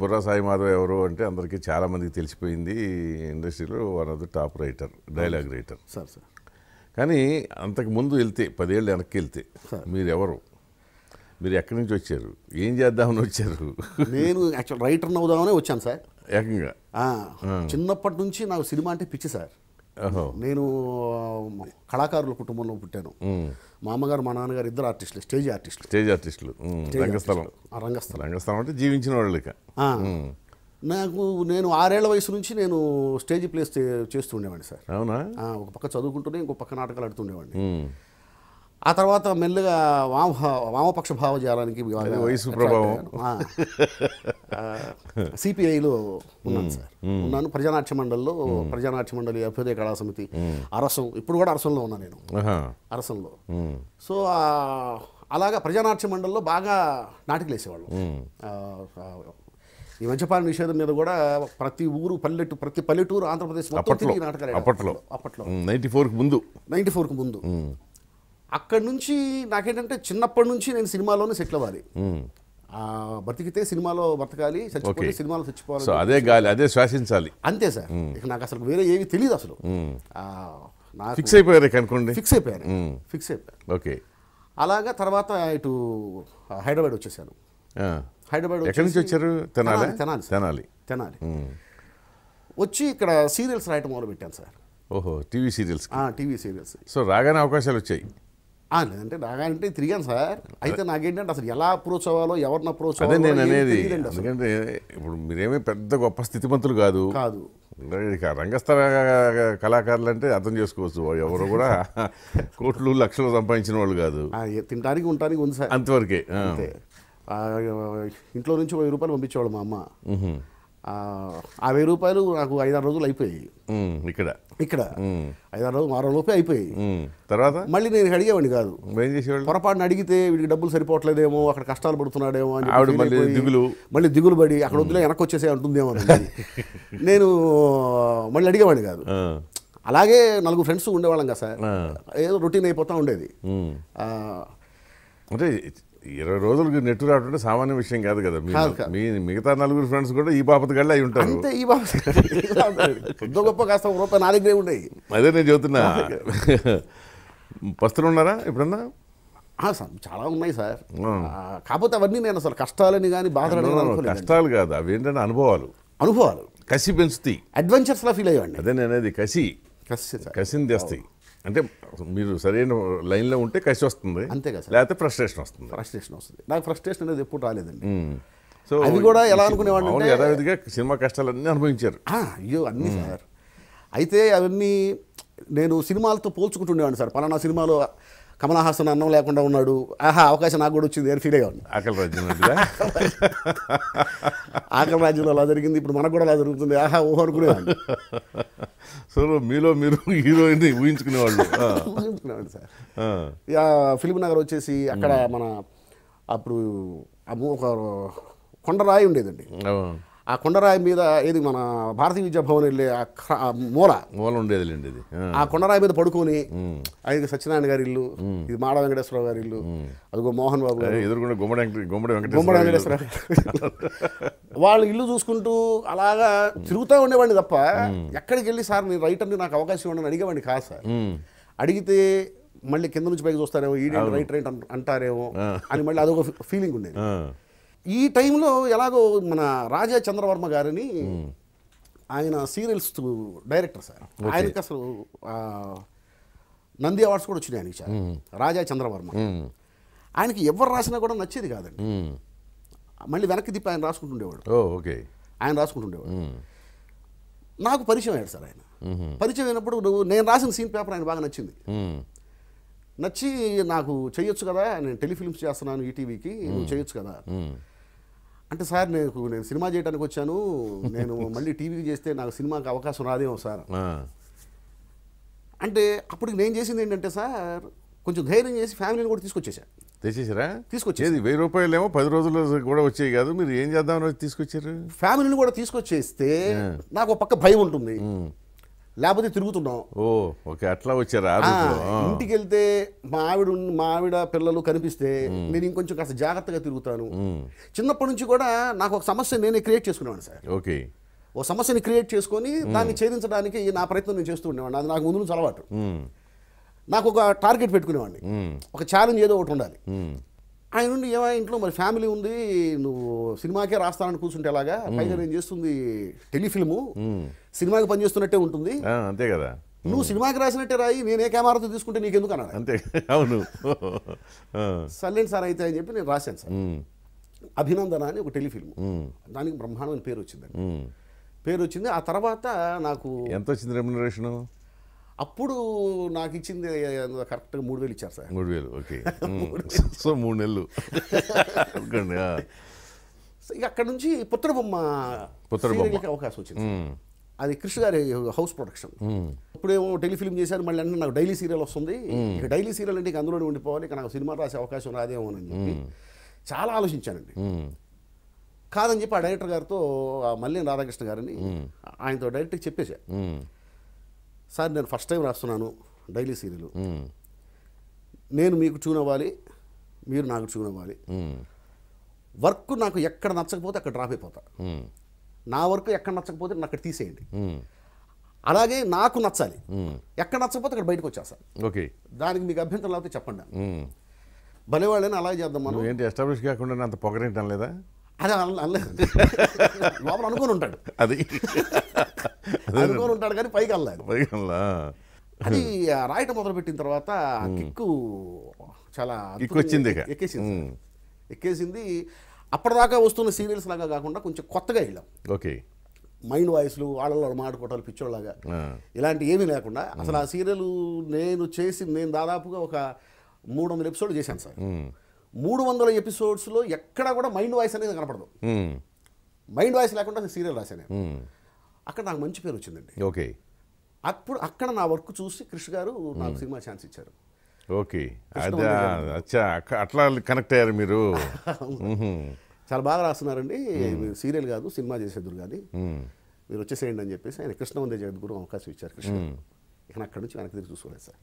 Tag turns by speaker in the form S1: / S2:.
S1: బుర్రా సాయి మాధవ్ ఎవరు అంటే అందరికీ చాలామందికి తెలిసిపోయింది ఇండస్ట్రీలో one of the top writer dialogue
S2: writer sir sir
S1: కానీ అంతకు ముందు వెళ్తే పదేళ్ళు వెనక్కి వెళ్తే మీరు ఎవరు మీరు ఎక్కడి నుంచి వచ్చారు ఏం చేద్దామని వచ్చారు
S2: నేను యాక్చువల్ రైటర్ అవుదామనే వచ్చాను సార్ ఏకంగా చిన్నప్పటి నుంచి నాకు సినిమా అంటే పిచ్చి సార్ నేను కళాకారుల కుటుంబంలో పుట్టాను మా అమ్మగారు మా నాన్నగారు ఇద్దరు ఆర్టిస్టులు స్టేజ్ ఆర్టిస్టులు
S1: స్టేజ్ ఆర్టిస్టులు రంగస్థలం రంగస్థలం అంటే జీవించిన వాళ్ళు
S2: నాకు నేను ఆరేళ్ల వయసు నుంచి నేను స్టేజ్ ప్లేస్ చేస్తుండేవాడిని సార్ అవునా ఒక పక్క చదువుకుంటూనే ఇంకో పక్క నాటకాలు ఆడుతుండేవాడిని ఆ తర్వాత మెల్లగా వామ వామపక్ష భావజాలానికి వయసు ప్రభావం సిపిఐలో ఉన్నాను సార్ ఉన్నాను ప్రజానాట్య మండలిలో ప్రజానాట్య మండలి అభ్యుదయ కళా సమితి అరసం ఇప్పుడు కూడా అరసంలో ఉన్నా నేను అరసంలో సో అలాగా ప్రజానాట్య మండలిలో బాగా నాటికలు వేసేవాళ్ళు ఈ మద్యపాన నిషేధం మీద కూడా ప్రతి ఊరు పల్లెటూరు ప్రతి పల్లెటూరు ఆంధ్రప్రదేశ్ నాటకాలు అప్పట్లో అప్పట్లో
S1: నైన్టీ ఫోర్కి ముందు నైన్టీ ఫోర్కి ముందు
S2: అక్కడి నుంచి నాకేంటంటే చిన్నప్పటి నుంచి నేను సినిమాలోనే సెటిల్ అవ్వాలి బతికితే సినిమాలో బతకాలి చచ్చిపోతే సినిమాలో చచ్చిపోవాలి
S1: అదే గాలి అదే శ్వాసించాలి అంతే సార్ ఇక
S2: నాకు అసలు వేరే ఏమి తెలియదు అసలు ఫిక్స్ అయిపోయారు
S1: అనుకోండి ఫిక్స్ అయిపోయారు ఫిక్స్ అయిపోయారు ఓకే
S2: అలాగా తర్వాత ఇటు హైదరాబాద్ వచ్చేసాను హైదరాబాద్ ఎక్కడి నుంచి వచ్చారు తెనాలి తెనాలి తెనాలి తెనాలి వచ్చి ఇక్కడ సీరియల్స్ రాయటం మొదలు పెట్టాను సార్
S1: ఓహో TV serials TV serials so రాగానే అవకాశాలు వచ్చాయి
S2: లేదంటే రాగానంటే తిరిగాను సార్ అయితే నాకేంటంటే అసలు ఎలా అప్రోచ్ అవ్వాలో ఎవరిని అప్రోచ్ అదే నేను అనేది ఎందుకంటే
S1: ఇప్పుడు మీరేమీ పెద్ద గొప్ప స్థితిమంతులు కాదు కాదు రంగస్థల కళాకారులు అంటే అర్థం చేసుకోవచ్చు ఎవరు కూడా కోట్లు లక్షలు సంపాదించిన వాళ్ళు కాదు తినడానికి
S2: ఉండటానికి ఉంది సార్ అంతవరకే ఇంట్లో నుంచి వెయ్యి రూపాయలు పంపించేవాళ్ళు మా అమ్మ అరవై రూపాయలు నాకు ఐదారు రోజులు అయిపోయాయి ఇక్కడ ఇక్కడ ఐదారు రోజులు వారం లోపే అయిపోయాయి తర్వాత మళ్ళీ నేను అడిగేవాడిని కాదు పొరపాటున అడిగితే వీడికి డబ్బులు సరిపోవట్లేదేమో అక్కడ కష్టాలు పడుతున్నాడేమో అని దిగులు మళ్ళీ దిగులు పడి అక్కడ వద్దులే వెనక్కి వచ్చేసే ఉంటుందేమో నేను మళ్ళీ అడిగేవాడిని కాదు అలాగే నలుగురు ఫ్రెండ్స్ ఉండేవాళ్ళం కదా సార్ ఏదో రొటీన్ అయిపోతా ఉండేది
S1: అంటే ఇరవై రోజులకు నెట్టు రావడం సామాన్య విషయం కాదు కదా మీ మిగతా నలుగురు ఫ్రెండ్స్ కూడా ఈ బాపత గళ్ళ అయి ఉంటారు అంతే ఈ బాపత
S2: పెద్ద గొప్ప కాస్త రూపాయి నాలుగే ఉన్నాయి
S1: అదే నేను చెబుతున్నా పస్తులు ఉన్నారా ఎప్పుడన్నా
S2: సార్ చాలా ఉన్నాయి సార్ కాకపోతే అవన్నీ నేను అసలు కష్టాలని కానీ బాధ కష్టాలు
S1: కాదు అవి ఏంటంటే అనుభవాలు అనుభవాలు కసి పెంచుతాయి అడ్వెంచర్స్లా ఫీల్ అయ్యేవాడిని అదే నేను అనేది కసి కసి కసిని తెస్తాయి అంటే మీరు సరైన లైన్లో ఉంటే కసి వస్తుంది అంతే కదా లేకపోతే ఫ్రస్ట్రేషన్ వస్తుంది ఫ్రస్ట్రేషన్ వస్తుంది
S2: నాకు ఫ్రస్ట్రేషన్ అనేది ఎప్పుడు రాలేదండి సో అది కూడా ఎలా అనుకునేవాడిని యథావిధిగా సినిమా కష్టాలన్నీ అనుభవించారు అయ్యో అన్నీ సార్ అయితే అవన్నీ నేను సినిమాలతో పోల్చుకుంటుండేవాడిని సార్ పలానా సినిమాలో కమలహాసన్ అన్నం లేకుండా ఉన్నాడు ఆహా అవకాశం నాకు కూడా వచ్చింది అని ఫీల్ అయ్యాను
S1: ఆకలి రాజ్యం
S2: ఆకలి రాజ్యంలో అలా జరిగింది ఇప్పుడు మనకు కూడా అలా జరుగుతుంది ఆహా ఊహ అనుకునేవాడిని సో మీలో
S1: మీరు హీరోయిన్ ఊహించుకునేవాళ్ళు
S2: ఊహించుకునేవాడు సార్ ఫిలిం నగర్ వచ్చేసి అక్కడ మన అప్పుడు ఒక కొండరాయి ఉండేదండి ఆ కొండరాయి మీద ఏది మన భారతీయ విద్యాభవన్ వెళ్ళే మూల మూల ఉండేది ఇది ఆ కొండరాయి మీద పడుకొని ఆయన సత్యనారాయణ గారి ఇల్లు ఇది మాడ వెంకటేశ్వరరావు గారి ఇల్లు అదిగో మోహన్ బాబు గారు వెంకటేశ్వరరావు వాళ్ళు ఇల్లు చూసుకుంటూ అలాగా తిరుగుతూ ఉండేవాడిని తప్ప ఎక్కడికి వెళ్ళి సార్ నేను రైటర్ని నాకు అవకాశం ఇవ్వండి అడిగేవాడిని కాదు సార్ అడిగితే మళ్ళీ కింద నుంచి పైకి చూస్తారేమో ఈడేంటి రైట్ రైట్ అంటారేమో అని మళ్ళీ అదొక ఫీలింగ్ ఉండేది ఈ టైంలో ఎలాగో మన రాజా చంద్రవర్మ గారిని ఆయన సీరియల్స్ డైరెక్టర్ సార్ ఆయనకి అసలు నంది అవార్డ్స్ కూడా వచ్చినాయి ఆయనకి సార్ రాజా చంద్రవర్మ ఆయనకి ఎవరు రాసినా కూడా నచ్చేది కాదండి మళ్ళీ వెనక్కి తిప్పి ఆయన రాసుకుంటుండేవాడు ఓకే ఆయన రాసుకుంటుండేవాడు నాకు పరిచయం అయ్యాడు సార్ ఆయన పరిచయం అయినప్పుడు నేను రాసిన సీన్ పేపర్ ఆయన బాగా నచ్చింది నచ్చి నాకు చేయొచ్చు కదా నేను టెలిఫిల్మ్స్ చేస్తున్నాను ఈటీవీకి నువ్వు చేయొచ్చు కదా అంటే సార్ నేను నేను సినిమా చేయడానికి వచ్చాను నేను మళ్ళీ టీవీకి చేస్తే నాకు సినిమాకి అవకాశం రాదేమో సార్ అంటే అప్పటికి నేను చేసింది ఏంటంటే సార్ కొంచెం ధైర్యం చేసి ఫ్యామిలీని కూడా తీసుకొచ్చేసా
S1: తెచ్చేసారా తీసుకొచ్చేది వెయ్యి రూపాయలు ఏమో పది రోజులు కూడా వచ్చేవి కాదు మీరు ఏం చేద్దామని తీసుకొచ్చారు
S2: ఫ్యామిలీని కూడా తీసుకొచ్చేస్తే నాకు ఒక పక్క భయం ఉంటుంది లేకపోతే తిరుగుతున్నాం
S1: ఓ ఓకే అట్లా వచ్చారా ఇంటికి
S2: వెళ్తే మా ఆవిడ మా ఆవిడ పిల్లలు కనిపిస్తే నేను ఇంకొంచెం కాస్త జాగ్రత్తగా తిరుగుతాను చిన్నప్పటి నుంచి కూడా నాకు ఒక సమస్య నేనే క్రియేట్ చేసుకునేవాడు సార్ ఓకే ఓ సమస్యని క్రియేట్ చేసుకొని దాన్ని ఛేదించడానికి నా ప్రయత్నం నేను చేస్తూ ఉండేవాడిని అది నాకు ముందు నుంచి అలవాటు నాకు ఒక టార్గెట్ పెట్టుకునేవాడిని ఒక ఛాలెంజ్ ఏదో ఒకటి ఉండాలి ఆయన నుండి ఏమో ఇంట్లో మరి ఫ్యామిలీ ఉంది నువ్వు సినిమాకే రాస్తానని కూర్చుంటే ఎలాగా పైగా నేను చేస్తుంది టెలిఫిల్ము సినిమాకి పనిచేస్తున్నట్టే ఉంటుంది అంతే కదా నువ్వు సినిమాకి రాసినట్టే రాయి నేనే కెమెరాతో తీసుకుంటే నీకు ఎందుకు అన్నాడు అంతే అవును సర్లేండి సార్ అయితే అని చెప్పి నేను రాశాను సార్ అభినందన అని ఒక టెలిఫిల్మ్ దానికి బ్రహ్మాండమైన పేరు వచ్చిందండి పేరు వచ్చింది ఆ తర్వాత నాకు ఎంత వచ్చింది రెమ్యునరేషన్ అప్పుడు నాకు ఇచ్చింది కరెక్ట్గా మూడు వేలు ఇచ్చారు సార్ మూడు వేలు
S1: ఓకే సో మూడు నెలలు
S2: ఇక అక్కడ నుంచి పుత్రబొమ్మ పుత్రబొమ్మ అవకాశం వచ్చింది అది కృష్ణ గారి హౌస్ ప్రొడక్షన్ ఇప్పుడేమో టెలిఫిల్మ్ చేశారు మళ్ళీ అన్న నాకు డైలీ సీరియల్ వస్తుంది ఇక డైలీ సీరియల్ అంటే ఇక అందులోనే ఉండిపోవాలి ఇక నాకు సినిమా రాసే అవకాశం రాదేమో అని చెప్పి చాలా ఆలోచించానండి కాదని చెప్పి ఆ డైరెక్టర్ గారితో మళ్ళీ రాధాకృష్ణ గారిని ఆయనతో డైరెక్ట్గా చెప్పేశా సార్ నేను ఫస్ట్ టైం రాస్తున్నాను డైలీ సీరియల్ నేను మీకు ట్యూన్ అవ్వాలి మీరు నాకు ట్యూన్ అవ్వాలి వర్క్ నాకు ఎక్కడ నచ్చకపోతే అక్కడ డ్రాప్ అయిపోతా నా వర్క్ ఎక్కడ నచ్చకపోతే నేను అక్కడ తీసేయండి అలాగే నాకు నచ్చాలి ఎక్కడ నచ్చకపోతే అక్కడ బయటకు వచ్చేస్తాను ఓకే దానికి మీకు అభ్యంతరం లేకపోతే చెప్పండి భలేవాళ్ళని అలాగే చేద్దాం మనం
S1: ఏంటి ఎస్టాబ్లిష్ కాకుండా అంత పొగరేంటం లేదా
S2: అది లోపల అనుకుని ఉంటాడు
S1: అది అనుకుని ఉంటాడు కానీ పైకి వెళ్ళలేదు పైకి అది
S2: రాయటం మొదలుపెట్టిన తర్వాత కిక్కు చాలా ఎక్కేసింది ఎక్కేసింది అప్పటిదాకా వస్తున్న సీరియల్స్ లాగా కాకుండా కొంచెం కొత్తగా వెళ్ళాం ఓకే మైండ్ వాయిస్లు వాళ్ళలో మాడుకోవటాలు పిచ్చోళ్ళగా ఇలాంటి ఏమీ లేకుండా అసలు ఆ సీరియల్ నేను చేసి నేను దాదాపుగా ఒక మూడు వందల ఎపిసోడ్ చేశాను సార్ మూడు వందల ఎపిసోడ్స్లో ఎక్కడ కూడా మైండ్ వాయిస్ అనేది కనపడదు మైండ్ వాయిస్ లేకుండా నేను సీరియల్ రాశాను అక్కడ నాకు మంచి పేరు వచ్చిందండి ఓకే అప్పుడు అక్కడ నా వర్క్ చూసి కృష్ గారు నాకు సినిమా ఛాన్స్ ఇచ్చారు
S1: ఓకే అట్లా కనెక్ట్ అయ్యారు మీరు
S2: చాలా బాగా రాస్తున్నారండి సీరియల్ కాదు సినిమా చేసేద్దరు కానీ మీరు వచ్చేసేయండి అని చెప్పేసి ఆయన కృష్ణ వందే జగద్గురు అవకాశం ఇచ్చారు కృష్ణ ఇక అక్కడ నుంచి వెనక్కి తిరిగి చూసుకోలేదు సార్